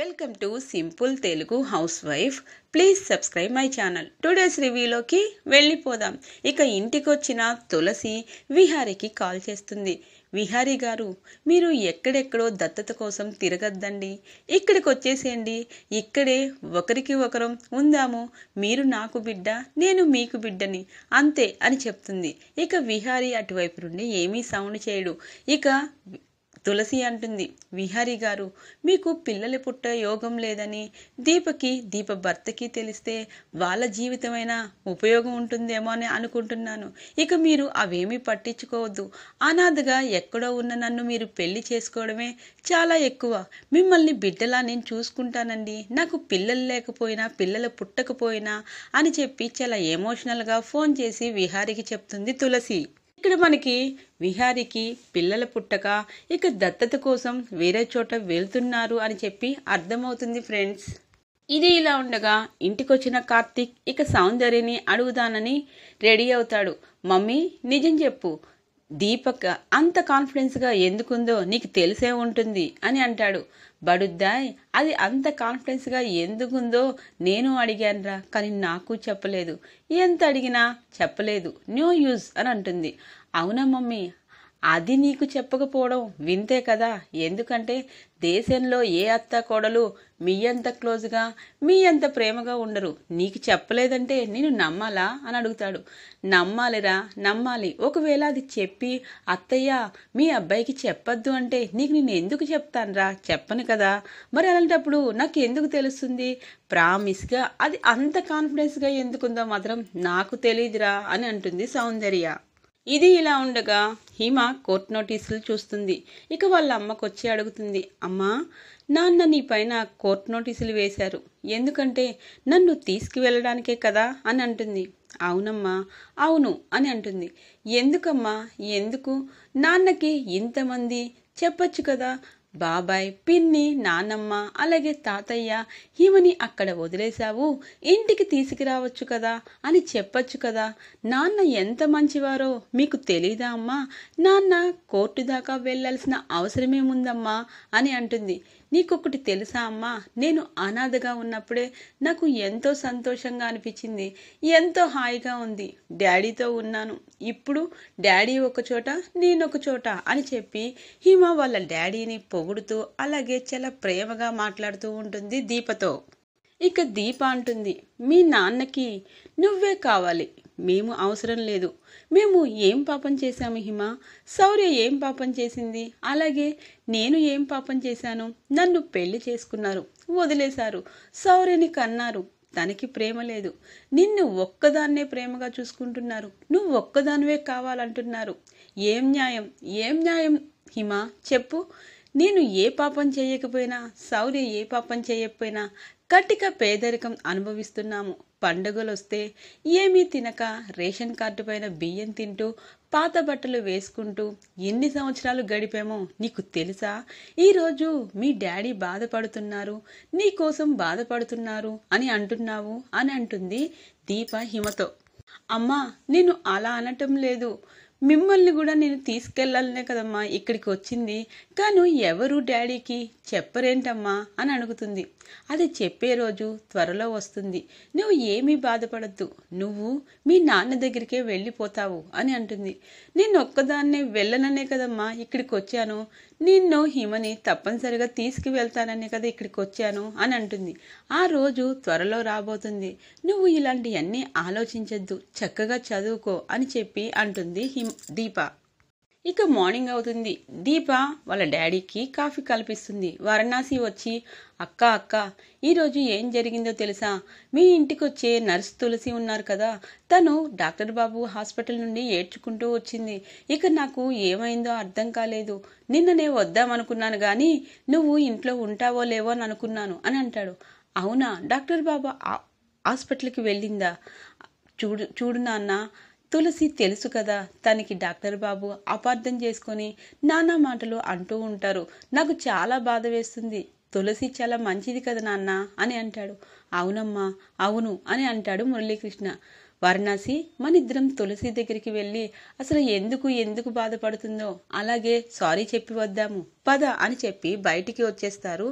welcome to simple Telugu housewife please subscribe my channel today's రివ్యూలోకి వెళ్ళిపోదాం ఇక ఇంటికొచ్చిన తులసి విహారికి కాల్ చేస్తుంది విహారి గారు మీరు ఎక్కడెక్కడో దత్తత కోసం తిరగద్దండి ఇక్కడికి వచ్చేసేయండి ఇక్కడే ఒకరికి ఒకరం ఉందాము మీరు నాకు బిడ్డ నేను మీకు బిడ్డని అంతే అని చెప్తుంది ఇక విహారీ అటువైపు నుండి ఏమీ సౌండ్ చేయడు ఇక తులసి అంటుంది విహారి గారు మీకు పిల్లలు పుట్ట యోగం లేదని దీపకి దీప భర్తకి తెలిస్తే వాళ్ళ జీవితమైన ఉపయోగం ఉంటుందేమో అని అనుకుంటున్నాను ఇక మీరు అవేమీ పట్టించుకోవద్దు అనాథగా ఎక్కడో ఉన్న నన్ను మీరు పెళ్లి చేసుకోవడమే చాలా ఎక్కువ మిమ్మల్ని బిడ్డలా నేను చూసుకుంటానండి నాకు పిల్లలు లేకపోయినా పిల్లలు పుట్టకపోయినా అని చెప్పి చాలా ఎమోషనల్గా ఫోన్ చేసి విహారికి చెప్తుంది తులసి ఇక్కడ మనకి విహారికి పిల్లల పుట్టక ఇక దత్తత కోసం వేరే చోట వెళ్తున్నారు అని చెప్పి అర్థమవుతుంది ఫ్రెండ్స్ ఇది ఇలా ఉండగా ఇంటికొచ్చిన కార్తీక్ ఇక సౌందర్యని అడుగుదానని రెడీ అవుతాడు మమ్మీ నిజం చెప్పు దీపక్ అంత కాన్ఫిడెన్స్గా ఎందుకుందో నీకు తెలిసే ఉంటుంది అని అంటాడు బడుద్దాయ్ అది అంత కాన్ఫిడెన్స్గా ఎందుకుందో నేను అడిగానురా కానీ నాకు చెప్పలేదు ఎంత అడిగినా చెప్పలేదు న్యూ యూజ్ అని అంటుంది అవునా మమ్మీ అది నీకు చెప్పకపోవడం వింతే కదా ఎందుకంటే దేశంలో ఏ అత్త కోడలు మీ అంత క్లోజ్గా మీ అంత ప్రేమగా ఉండరు నీకు చెప్పలేదంటే నేను నమ్మాలా అని అడుగుతాడు నమ్మాలిరా నమ్మాలి ఒకవేళ అది చెప్పి అత్తయ్య మీ అబ్బాయికి చెప్పొద్దు అంటే నీకు నేను ఎందుకు చెప్తానురా చెప్పను కదా మరి అలాంటప్పుడు నాకు ఎందుకు తెలుస్తుంది ప్రామిస్గా అది అంత కాన్ఫిడెన్స్గా ఎందుకుందో మాత్రం నాకు తెలియదురా అని అంటుంది సౌందర్య ఇది ఇలా ఉండగా హీమ కోర్టు నోటీసులు చూస్తుంది ఇక వాళ్ళ అమ్మకు వచ్చి అడుగుతుంది అమ్మా నాన్న నీ పైన కోర్టు నోటీసులు వేశారు ఎందుకంటే నన్ను తీసుకువెళ్ళడానికే కదా అని అంటుంది అవునమ్మా అవును అని అంటుంది ఎందుకమ్మా ఎందుకు నాన్నకి ఇంతమంది చెప్పచ్చు కదా బాబాయ్ పిన్ని నానమ్మ అలాగే తాతయ్య ఈమెని అక్కడ వదిలేశావు ఇంటికి తీసుకురావచ్చు కదా అని చెప్పొచ్చు కదా నాన్న ఎంత మంచివారో మీకు తెలీదా అమ్మా నాన్న కోర్టు దాకా వెళ్ళాల్సిన అవసరమేముందమ్మా అని అంటుంది నీకొకటి తెలుసా అమ్మా నేను అనాథగా ఉన్నప్పుడే నాకు ఎంతో సంతోషంగా అనిపించింది ఎంతో హాయిగా ఉంది డాడీతో ఉన్నాను ఇప్పుడు డాడీ ఒక చోట నేనొక చోట అని చెప్పి హిమ వాళ్ళ డాడీని పొగుడుతూ అలాగే చాలా ప్రేమగా మాట్లాడుతూ ఉంటుంది దీపతో ఇక దీప అంటుంది మీ నాన్నకి నువ్వే కావాలి మేము అవసరం లేదు మేము ఏం పాపం చేశాము హిమ శౌర్య ఏం పాపం చేసింది అలాగే నేను ఏం పాపం చేశాను నన్ను పెళ్లి చేసుకున్నారు వదిలేశారు శౌర్యని కన్నారు తనకి ప్రేమ లేదు నిన్ను ఒక్కదాన్నే ప్రేమగా చూసుకుంటున్నారు నువ్వు ఒక్కదానివే కావాలంటున్నారు ఏం న్యాయం ఏం న్యాయం హిమ చెప్పు నేను ఏ పాపం చేయకపోయినా సౌర్య ఏ పాపం చేయకపోయినా కటిక పేదరికం అనుభవిస్తున్నాము పండుగలు వస్తే ఏమీ తినక రేషన్ కార్డు పైన బియ్యం తింటూ పాత బట్టలు వేసుకుంటూ ఎన్ని సంవత్సరాలు గడిపామో నీకు తెలుసా ఈరోజు మీ డాడీ బాధపడుతున్నారు నీ కోసం బాధపడుతున్నారు అని అంటున్నావు అని అంటుంది దీప హిమతో అమ్మా నేను అలా అనటం లేదు మిమ్మల్ని కూడా నేను తీసుకెళ్ళాలనే కదమ్మా ఇక్కడికి వచ్చింది కాను ఎవరు డాడీకి చెప్పరేంటమ్మా అని అడుగుతుంది అది చెప్పే రోజు త్వరలో వస్తుంది నువ్వు ఏమీ బాధపడద్దు నువ్వు మీ నాన్న దగ్గరికే వెళ్ళిపోతావు అని అంటుంది నేను ఒక్కదాన్నే వెళ్ళననే కదమ్మా ఇక్కడికి వచ్చాను నిన్ను హిమని తప్పనిసరిగా తీసుకువెళ్తానని కదా ఇక్కడికి వచ్చాను అని అంటుంది ఆ రోజు త్వరలో రాబోతుంది నువ్వు ఇలాంటివన్నీ ఆలోచించద్దు చక్కగా చదువుకో అని చెప్పి అంటుంది హిమ్ దీప ఇక మార్నింగ్ అవుతుంది దీప వాళ్ళ డాడీకి కాఫీ కల్పిస్తుంది వారణాసి వచ్చి అక్క అక్క ఈరోజు ఏం జరిగిందో తెలుసా మీ ఇంటికి వచ్చే నర్స్ తులసి ఉన్నారు కదా తను డాక్టర్ బాబు హాస్పిటల్ నుండి ఏడ్చుకుంటూ వచ్చింది ఇక నాకు ఏమైందో అర్థం కాలేదు నిన్ననే వద్దామనుకున్నాను కానీ నువ్వు ఇంట్లో ఉంటావో లేవో అని అనుకున్నాను అని అంటాడు అవునా డాక్టర్ బాబు హాస్పిటల్కి వెళ్ళిందా చూడు చూడు నాన్న తులసి తెలుసు కదా తనకి డాక్టర్ బాబు అపార్థం చేసుకొని నానా మాటలు అంటూ ఉంటారు నాకు చాలా బాధ వేస్తుంది తులసి చాలా మంచిది కదా నాన్న అని అంటాడు అవునమ్మా అవును అని అంటాడు మురళీకృష్ణ వారణాసి మన ఇద్దరం తులసి దగ్గరికి వెళ్ళి అసలు ఎందుకు ఎందుకు బాధపడుతుందో అలాగే సారీ చెప్పి వద్దాము పద అని చెప్పి బయటికి వచ్చేస్తారు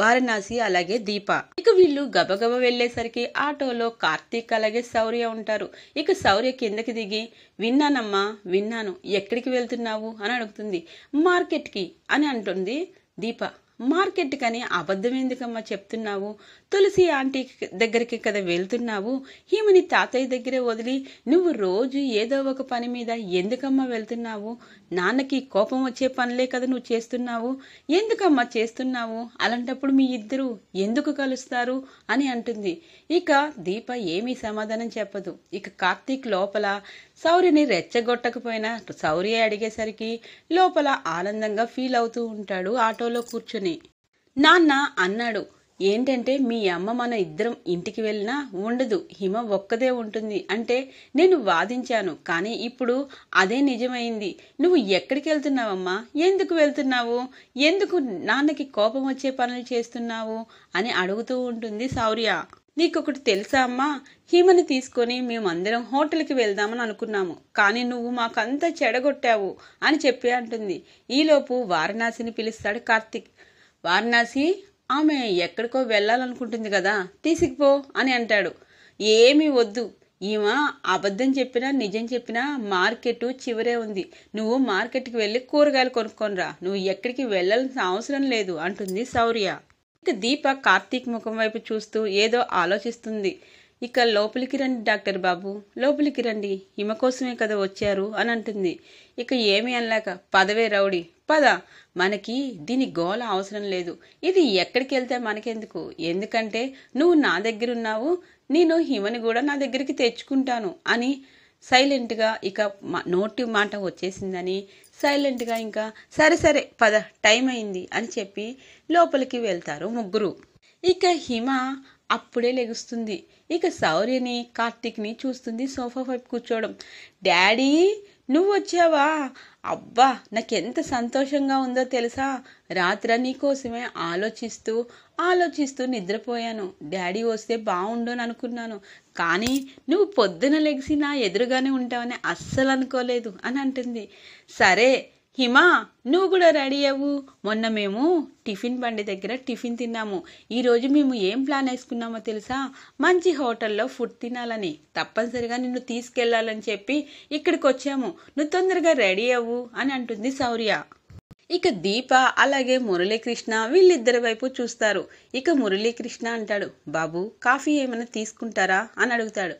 వారణాసి అలాగే దీప ఇక వీళ్ళు గబగబ వెళ్లేసరికి ఆటోలో కార్తీక్ అలాగే శౌర్య ఉంటారు ఇక శౌర్య కిందకి దిగి విన్నానమ్మా విన్నాను ఎక్కడికి వెళ్తున్నావు అని అడుగుతుంది మార్కెట్కి అని అంటుంది దీప మార్కెట్ కని అబద్ధం ఎందుకమ్మా చెప్తున్నావు తులసి ఆంటీ దగ్గరికి కదా వెళ్తున్నావు ఈమెని తాతయ్య దగ్గరే వదిలి నువ్వు రోజు ఏదో ఒక పని మీద ఎందుకమ్మా వెళ్తున్నావు నాన్నకి కోపం వచ్చే పనులే కదా నువ్వు చేస్తున్నావు ఎందుకమ్మా చేస్తున్నావు అలాంటప్పుడు మీ ఇద్దరు ఎందుకు కలుస్తారు అని అంటుంది ఇక దీప ఏమీ సమాధానం చెప్పదు ఇక కార్తీక్ లోపల సౌర్యని రెచ్చగొట్టకపోయినా సౌర్య అడిగేసరికి లోపల ఆనందంగా ఫీల్ అవుతూ ఉంటాడు ఆటోలో కూర్చొని నాన్న అన్నాడు ఏంటంటే మీ అమ్మ మన ఇద్దరం ఇంటికి వెళ్ళినా ఉండదు హిమ ఒక్కదే ఉంటుంది అంటే నేను వాదించాను కానీ ఇప్పుడు అదే నిజమైంది నువ్వు ఎక్కడికి వెళ్తున్నావమ్మా ఎందుకు వెళ్తున్నావు ఎందుకు నాన్నకి కోపం వచ్చే పనులు చేస్తున్నావు అని అడుగుతూ ఉంటుంది శౌర్య నీకొకటి తెలుసా అమ్మా హిమని తీసుకొని మేమందరం హోటల్కి వెళ్దామని అనుకున్నాము కానీ నువ్వు మాకంతా చెడగొట్టావు అని చెప్పి అంటుంది ఈలోపు వారణాసిని పిలుస్తాడు కార్తిక్ వారణాసి ఆమె ఎక్కడికో వెళ్ళాలనుకుంటుంది కదా తీసుకుపో అని అంటాడు ఏమీ వద్దు ఈమె అబద్ధం చెప్పినా నిజం చెప్పినా మార్కెట్ చివరే ఉంది నువ్వు మార్కెట్కి వెళ్ళి కూరగాయలు కొనుక్కొనిరా నువ్వు ఎక్కడికి వెళ్ళాల్సిన అవసరం లేదు అంటుంది శౌర్య ఇక దీప కార్తీక్ ముఖం వైపు చూస్తూ ఏదో ఆలోచిస్తుంది ఇక లోపలికి రండి డాక్టర్ బాబు లోపలికి రండి ఇమ కోసమే కదా వచ్చారు అని అంటుంది ఇక ఏమీ అనలేక పదవే రౌడీ పద మనకి దీని గోల అవసరం లేదు ఇది ఎక్కడికి వెళ్తే మనకెందుకు ఎందుకంటే నువ్వు నా దగ్గర ఉన్నావు నేను హిమని కూడా నా దగ్గరికి తెచ్చుకుంటాను అని సైలెంట్గా ఇక నోటి మాట వచ్చేసిందని సైలెంట్గా ఇంకా సరే సరే పద టైం అయింది అని చెప్పి లోపలికి వెళ్తారు ముగ్గురు ఇక హిమ అప్పుడే లెగుస్తుంది ఇక సౌర్యని కార్తిక్ని చూస్తుంది సోఫా వైపు కూర్చోవడం డాడీ నువ్వు వచ్చావా అబ్బా నాకెంత సంతోషంగా ఉందో తెలుసా రాత్ర కోసమే ఆలోచిస్తూ ఆలోచిస్తూ నిద్రపోయాను డాడీ వస్తే అని అనుకున్నాను కానీ నువ్వు పొద్దున లెగిసి నా ఎదురుగానే ఉంటావని అస్సలు అనుకోలేదు అని అంటుంది సరే హిమా నువ్వు కూడా రెడీ అవ్వు మొన్న మేము టిఫిన్ బండి దగ్గర టిఫిన్ తిన్నాము ఈరోజు మేము ఏం ప్లాన్ వేసుకున్నామో తెలుసా మంచి హోటల్లో ఫుడ్ తినాలని తప్పనిసరిగా నిన్ను తీసుకెళ్లాలని చెప్పి ఇక్కడికి వచ్చాము నువ్వు తొందరగా రెడీ అవ్వు అని అంటుంది సౌర్య ఇక దీప అలాగే మురళీకృష్ణ వీళ్ళిద్దరి వైపు చూస్తారు ఇక మురళీకృష్ణ అంటాడు బాబు కాఫీ ఏమైనా తీసుకుంటారా అని అడుగుతాడు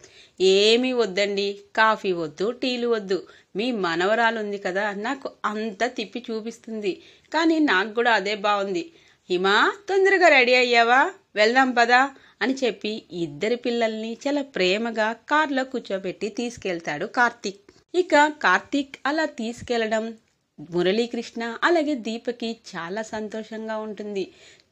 ఏమీ వద్దండి కాఫీ వద్దు టీలు వద్దు మీ మనవరాలు ఉంది కదా నాకు అంత తిప్పి చూపిస్తుంది కానీ నాకు కూడా అదే బాగుంది హిమా తొందరగా రెడీ అయ్యావా వెళ్దాం పదా అని చెప్పి ఇద్దరి పిల్లల్ని చాలా ప్రేమగా కార్లో కూర్చోబెట్టి తీసుకెళ్తాడు కార్తీక్ ఇక కార్తీక్ అలా తీసుకెళ్లడం మురళీకృష్ణ అలాగే దీపకి చాలా సంతోషంగా ఉంటుంది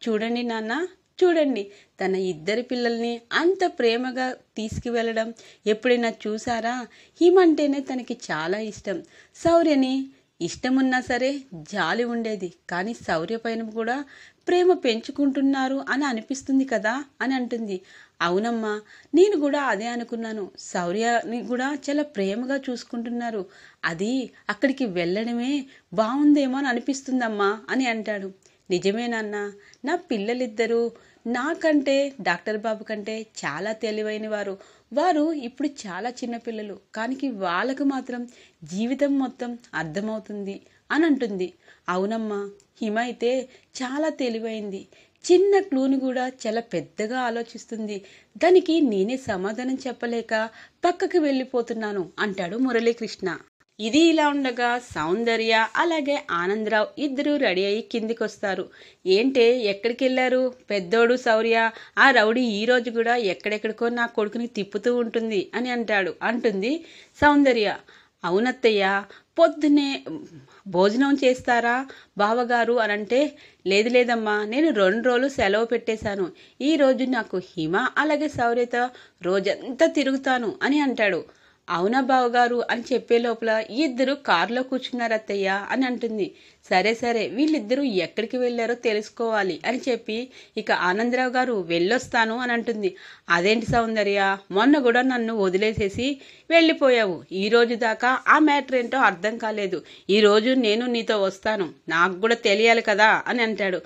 చూడండి నాన్న చూడండి తన ఇద్దరి పిల్లల్ని అంత ప్రేమగా తీసుకువెళ్ళడం ఎప్పుడైనా చూసారా హిమంటేనే తనకి చాలా ఇష్టం శౌర్యని ఇష్టమున్నా సరే జాలి ఉండేది కానీ శౌర్య పైన కూడా ప్రేమ పెంచుకుంటున్నారు అని అనిపిస్తుంది కదా అని అంటుంది అవునమ్మా నేను కూడా అదే అనుకున్నాను శౌర్యని కూడా చాలా ప్రేమగా చూసుకుంటున్నారు అది అక్కడికి వెళ్ళడమే బాగుందేమో అని అనిపిస్తుందమ్మా అని అంటాడు నిజమేనన్న నా పిల్లలిద్దరూ నాకంటే డాక్టర్ బాబు కంటే చాలా తెలివైన వారు వారు ఇప్పుడు చాలా చిన్నపిల్లలు కానీ వాళ్ళకు మాత్రం జీవితం మొత్తం అర్థమవుతుంది అని అంటుంది అవునమ్మా హిమ అయితే చాలా తెలివైంది చిన్న క్లూని కూడా చాలా పెద్దగా ఆలోచిస్తుంది దానికి నేనే సమాధానం చెప్పలేక పక్కకి వెళ్ళిపోతున్నాను అంటాడు మురళీకృష్ణ ఇది ఇలా ఉండగా సౌందర్య అలాగే ఆనందరావు ఇద్దరు రెడీ అయ్యి కిందికి వస్తారు ఏంటే ఎక్కడికి వెళ్ళారు పెద్దోడు శౌర్య ఆ రౌడీ ఈ రోజు కూడా ఎక్కడెక్కడికో నా కొడుకుని తిప్పుతూ ఉంటుంది అని అంటాడు అంటుంది సౌందర్య అవునత్తయ్య పొద్దునే భోజనం చేస్తారా బావగారు అని అంటే లేదు లేదమ్మా నేను రెండు రోజులు సెలవు పెట్టేశాను ఈరోజు నాకు హిమ అలాగే సౌరిత రోజంతా తిరుగుతాను అని అంటాడు అవునా బావగారు అని చెప్పే లోపల ఇద్దరు కారులో కూర్చున్నారు అత్తయ్య అని అంటుంది సరే సరే వీళ్ళిద్దరూ ఎక్కడికి వెళ్ళారో తెలుసుకోవాలి అని చెప్పి ఇక ఆనందరావు గారు వెళ్ళొస్తాను అని అంటుంది అదేంటి సౌందర్య మొన్న కూడా నన్ను వదిలేసేసి వెళ్ళిపోయావు ఈ రోజు దాకా ఆ మ్యాటర్ ఏంటో అర్థం కాలేదు ఈరోజు నేను నీతో వస్తాను నాకు కూడా తెలియాలి కదా అని అంటాడు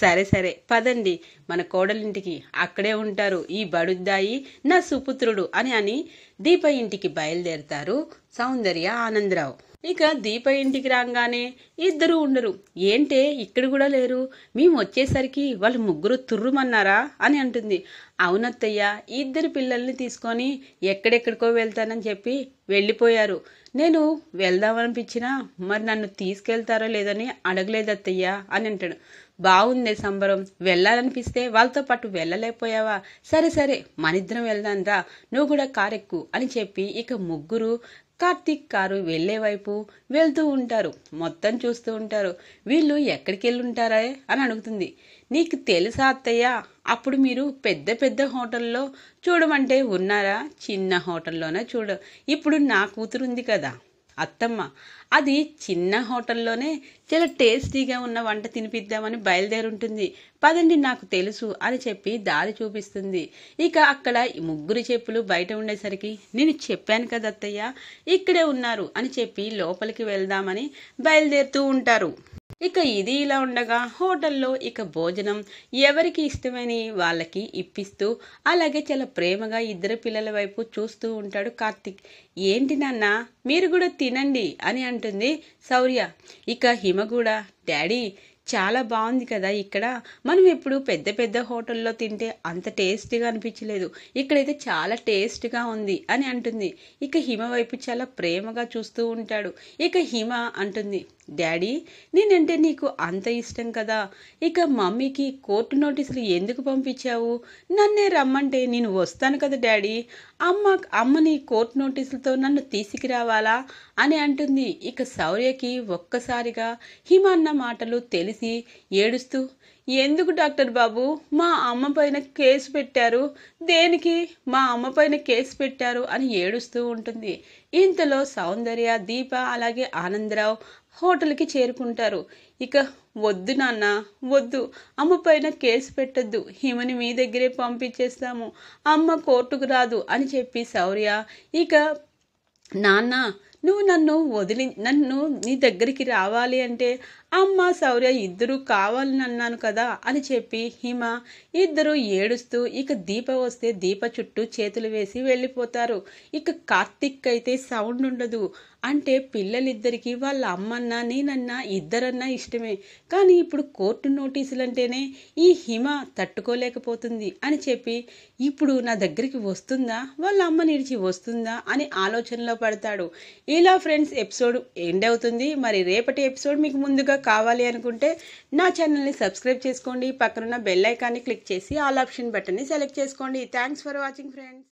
సరే సరే పదండి మన కోడలింటికి అక్కడే ఉంటారు ఈ బడుద్దాయి నా సుపుత్రుడు అని అని దీప ఇంటికి బయలుదేరుతారు సౌందర్య ఆనందరావు ఇక దీప ఇంటికి రాగానే ఇద్దరు ఉండరు ఏంటే ఇక్కడ కూడా లేరు మేము వచ్చేసరికి వాళ్ళు ముగ్గురు తుర్రుమన్నారా అని అంటుంది అవునత్తయ్య ఇద్దరు పిల్లల్ని తీసుకొని ఎక్కడెక్కడికో వెళ్తానని చెప్పి వెళ్ళిపోయారు నేను వెళ్దామనిపించినా మరి నన్ను తీసుకెళ్తారో లేదని అడగలేదత్తయ్య అని అంటాడు బాగుంది సంబరం వెళ్ళాలనిపిస్తే వాళ్ళతో పాటు వెళ్ళలేకపోయావా సరే సరే మనిద్దరం వెళ్దాం రా నువ్వు కూడా కారెక్కు అని చెప్పి ఇక ముగ్గురు కార్తీక్ కారు వెళ్లే వైపు వెళ్తూ ఉంటారు మొత్తం చూస్తూ ఉంటారు వీళ్ళు ఎక్కడికి వెళ్ళుంటారా అని అడుగుతుంది నీకు తెలుసా అత్తయ్య అప్పుడు మీరు పెద్ద పెద్ద హోటల్లో చూడమంటే ఉన్నారా చిన్న హోటల్లోనే చూడ ఇప్పుడు నా కూతురుంది కదా అత్తమ్మ అది చిన్న హోటల్లోనే చాలా టేస్టీగా ఉన్న వంట తినిపిద్దామని బయలుదేరుంటుంది పదండి నాకు తెలుసు అని చెప్పి దారి చూపిస్తుంది ఇక అక్కడ ముగ్గురు చెప్పులు బయట ఉండేసరికి నేను చెప్పాను కదా అత్తయ్య ఇక్కడే ఉన్నారు అని చెప్పి లోపలికి వెళ్దామని బయలుదేరుతూ ఉంటారు ఇక ఇది ఇలా ఉండగా హోటల్లో ఇక భోజనం ఎవరికి ఇష్టమని వాళ్ళకి ఇప్పిస్తూ అలాగే చాలా ప్రేమగా ఇద్దరు పిల్లల వైపు చూస్తూ ఉంటాడు కార్తిక్ ఏంటి నాన్న మీరు కూడా తినండి అని అంటుంది శౌర్య ఇక హిమ కూడా డాడీ చాలా బాగుంది కదా ఇక్కడ మనం ఎప్పుడు పెద్ద పెద్ద హోటల్లో తింటే అంత టేస్ట్గా అనిపించలేదు ఇక్కడైతే చాలా టేస్ట్గా ఉంది అని అంటుంది ఇక హిమ వైపు చాలా ప్రేమగా చూస్తూ ఉంటాడు ఇక హిమ అంటుంది డాడీ నేనంటే నీకు అంత ఇష్టం కదా ఇక మమ్మీకి కోర్టు నోటీసులు ఎందుకు పంపించావు నన్నే రమ్మంటే నేను వస్తాను కదా డాడీ అమ్మ అమ్మని కోర్టు నోటీసులతో నన్ను తీసుకురావాలా అని అంటుంది ఇక శౌర్యకి ఒక్కసారిగా అన్న మాటలు తెలిసి ఏడుస్తూ ఎందుకు డాక్టర్ బాబు మా అమ్మ పైన కేసు పెట్టారు దేనికి మా అమ్మ పైన కేసు పెట్టారు అని ఏడుస్తూ ఉంటుంది ఇంతలో సౌందర్య దీప అలాగే ఆనందరావు హోటల్కి చేరుకుంటారు ఇక వద్దు నాన్న వద్దు అమ్మ పైన కేసు పెట్టద్దు హిమని మీ దగ్గరే పంపించేస్తాము అమ్మ కోర్టుకు రాదు అని చెప్పి శౌర్య ఇక నాన్న నువ్వు నన్ను వదిలి నన్ను నీ దగ్గరికి రావాలి అంటే అమ్మ శౌర్య ఇద్దరూ అన్నాను కదా అని చెప్పి హిమ ఇద్దరూ ఏడుస్తూ ఇక దీప వస్తే దీప చుట్టూ చేతులు వేసి వెళ్ళిపోతారు ఇక కార్తిక్ అయితే సౌండ్ ఉండదు అంటే పిల్లలిద్దరికీ వాళ్ళ అమ్మన్న నేనన్నా ఇద్దరన్నా ఇష్టమే కానీ ఇప్పుడు కోర్టు అంటేనే ఈ హిమ తట్టుకోలేకపోతుంది అని చెప్పి ఇప్పుడు నా దగ్గరికి వస్తుందా వాళ్ళ అమ్మ నిడిచి వస్తుందా అని ఆలోచనలో పడతాడు ఇలా ఫ్రెండ్స్ ఎపిసోడ్ ఎండ్ అవుతుంది మరి రేపటి ఎపిసోడ్ మీకు ముందుగా కావాలి అనుకుంటే నా ఛానల్ని సబ్స్క్రైబ్ చేసుకోండి పక్కనున్న బెల్ ఐకాన్ని క్లిక్ చేసి ఆల్ ఆప్షన్ బటన్ని సెలెక్ట్ చేసుకోండి థ్యాంక్స్ ఫర్ వాచింగ్ ఫ్రెండ్స్